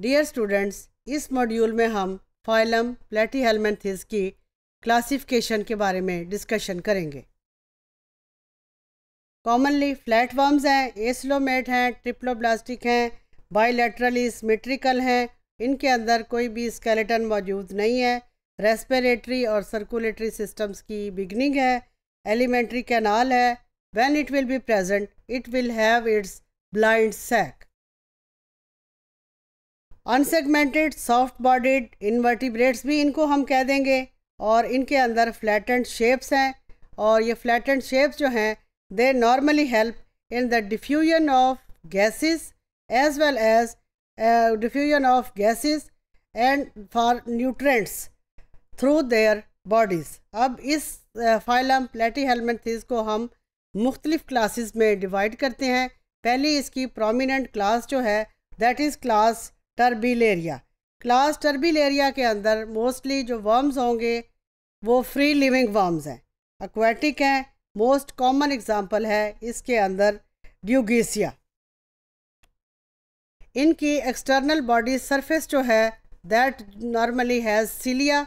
Dear students इस module में हम फाइलम प्लेटीहेलमेंथिस की क्लासिफिकेशन के बारे में डिस्कशन करेंगे कॉमनली फ्लैट वर्म्स हैं एसलोमेट हैं ट्रिप्लोब्लास्टिक हैं बाइलेटरली सिमेट्रिकल हैं इनके अंदर कोई भी स्केलेटन मौजूद नहीं है रेस्पिरेटरी और सर्कुलेटरी सिस्टम्स की बिगनिंग है एलिमेंट्री कैनाल है when it will be present it will have its blind sac unsegmented soft bodied invertebrates भी इनको हम कह देंगे और इनके अंदर फ्लैटेंड शेप्स हैं और ये फ्लैटेंड शेप्स जो हैं they normally help in the diffusion of gases as well as diffusion of gases and for nutrients through their bodies अब इस फाइलम प्लेटी हेलमेंथिस को हम मुख्तलिफ़ क्लासेस में डिवाइड करते हैं पहली इसकी प्रोमिनेंट क्लास जो है that is class Turbellaria class Turbellaria के अंदर मोस्टली जो वर्म्स होंगे वो फ्री लिविंग वर्म्स हैं एक्वेटिक हैं मोस्ट कॉमन एग्जांपल है इसके अंदर ड्यूगीसिया इनकी एक्सटर्नल बॉडी सरफेस जो है that normally has cilia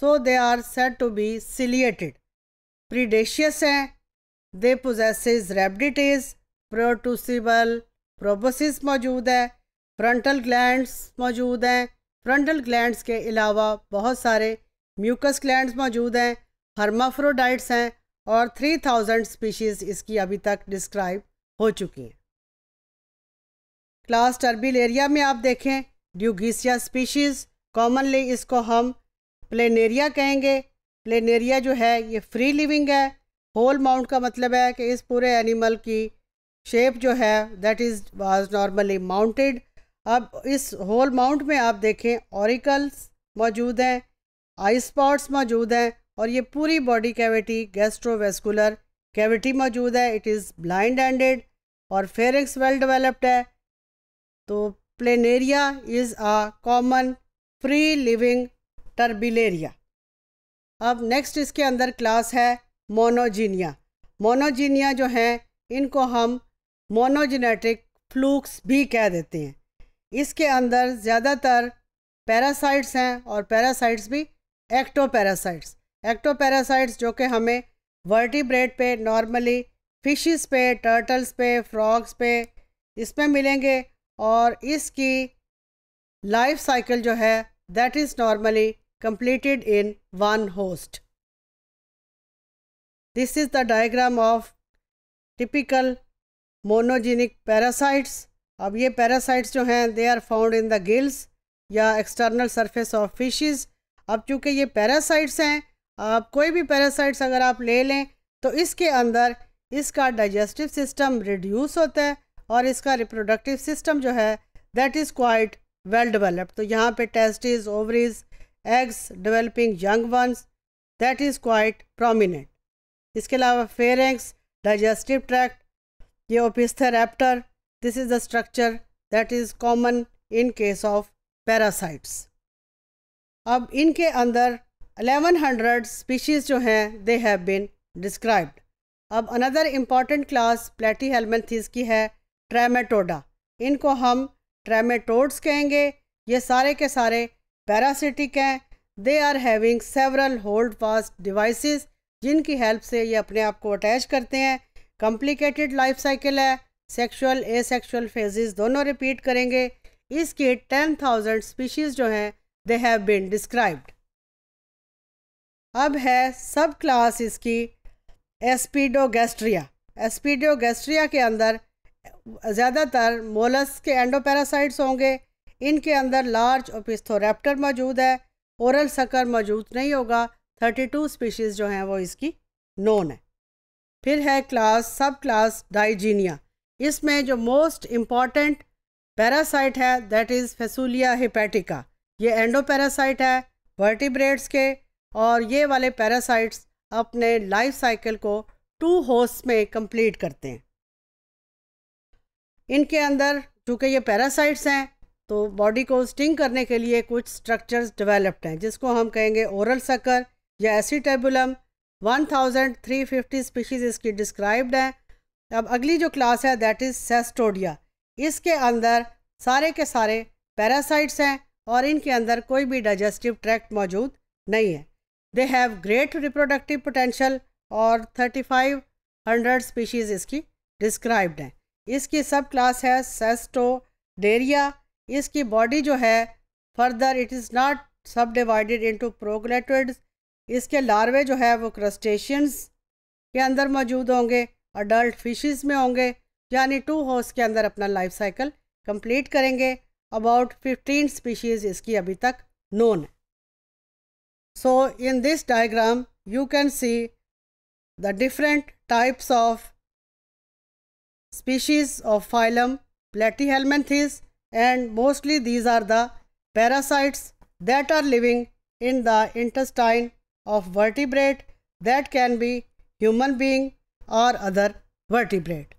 so they are said to be ciliated predacious हैं दे पोजेसिस रेबडिटेज प्रोटूसिबल प्रोबोसिस मौजूद है फ्रंटल ग्लैंड्स मौजूद हैं फ्रंटल ग्लैंड्स के अलावा बहुत सारे म्यूकस ग्लैंड्स मौजूद हैं हर्माफ्रोडाइट्स हैं और 3000 स्पीशीज़ इसकी अभी तक डिस्क्राइब हो चुकी हैं क्लास टर्बिल एरिया में आप देखें ड्यूगीसिया स्पीशीज़ कॉमनली इसको हम प्लेनेरिया कहेंगे प्लेनेरिया जो है ये फ्री लिविंग है होल माउंट का मतलब है कि इस पूरे एनिमल की शेप जो है that is was normally mounted अब इस होल माउंट में आप देखें ऑरिकल्स मौजूद हैं आई स्पॉट्स मौजूद हैं और ये पूरी बॉडी कैविटी गैस्ट्रोवेस्कुलर कैविटी मौजूद है इट इज़ ब्लाइंड एंडेड और फेरिक्स वेल डेवलप्ड है तो Planaria is a common free living Turbellaria अब नेक्स्ट इसके अंदर क्लास है मोनोजीनिया मोनोजीनिया जो हैं इनको हम मोनोजेनेटिक फ्लूक्स भी कह देते हैं इसके अंदर ज़्यादातर पैरासाइट्स हैं और पैरासाइट्स भी एक्टो पैरासाइट्स एक्टो पैरासाइट्स जो कि हमें वर्टिब्रेड पे नॉर्मली फिशेस पे टर्टल्स पे फ्रॉग्स पे इसमें मिलेंगे और इसकी लाइफ साइकिल जो है that is normally completed in one host this is the diagram of typical monogenic parasites अब ये पैरासाइट्स जो हैं they are found in the gills या एक्सटर्नल सरफेस ऑफ फिशेस अब चूँकि ये पैरासाइट्स हैं आप कोई भी पैरासाइट्स अगर आप ले लें तो इसके अंदर इसका डाइजेस्टिव सिस्टम रिड्यूस होता है और इसका रिप्रोडक्टिव सिस्टम जो है that is quite well developed तो यहाँ पे testis ovaries eggs developing young ones that is quite prominent इसके अलावा फेरेंग्स डाइजेस्टिव ट्रैक्ट ये ओपिस्थेरेप्टर This is the structure that is common in case of parasites. अब इनके अंदर 1100 species जो हैं they have been described. अब another important class Platyhelminthes की है ट्रेमेटोडा इनको हम ट्रेमेटोड्स कहेंगे ये सारे के सारे पैरासिटिक हैं they are having several holdfast devices जिनकी हेल्प से ये अपने आप को अटैच करते हैं कॉम्प्लिकेटेड लाइफ साइकिल है सेक्सुअल ए सेक्सुअल फेजेस दोनों रिपीट करेंगे इसके टेन थाउजेंड स्पीशीज़ जो हैं दे हैव बीन डिस्क्राइब्ड अब है सब क्लास इसकी एस्पीडोगेस्ट्रिया एस्पीडोगेस्ट्रिया के अंदर ज़्यादातर मोलस के एंडोपैरासाइट्स होंगे इनके अंदर लार्ज ओपिस्थोरेप्टर मौजूद है ओरल सकर मौजूद नहीं होगा 32 स्पीशीज़ जो हैं वो इसकी नोन है फिर है क्लास सब क्लास डाइजीनिया इसमें जो मोस्ट इम्पॉर्टेंट पैरासाइट है दैट इज़ फैसूलिया हिपैटिका ये एंडोपैरासाइट है वर्टिब्रेड्स के और ये वाले पैरासाइट्स अपने लाइफ साइकिल को टू होस्ट में कंप्लीट करते हैं इनके अंदर चूँकि ये पैरासाइट्स हैं तो बॉडी को स्टिंग करने के लिए कुछ स्ट्रक्चर्स डेवलप्ड हैं जिसको हम कहेंगे ओरल सकर या एसिटेबुलम 1350 स्पीशीज़ इसकी डिस्क्राइब्ड हैं अब अगली जो क्लास है दैट इज़ सेस्टोडिया इसके अंदर सारे के सारे पैरासाइट्स हैं और इनके अंदर कोई भी डाइजेस्टिव ट्रैक्ट मौजूद नहीं है they have great reproductive potential और 3500 स्पीशीज़ इसकी डिस्क्राइब्ड हैं इसकी सब क्लास है सेस्टोडेरिया इसकी बॉडी जो है further it is not subdivided into proglottids इसके लार्वे जो है वो क्रस्टेशियंस के अंदर मौजूद होंगे अडल्ट फिशेज़ में होंगे यानी टू हॉर्स के अंदर अपना लाइफ साइकिल कंप्लीट करेंगे अबाउट फिफ्टीन स्पीशीज़ इसकी अभी तक नोन है so in this diagram you can see the different types of species of phylum Platyhelminthes and mostly these are the parasites that are living in the intestine of vertebrate that can be human being or other vertebrate.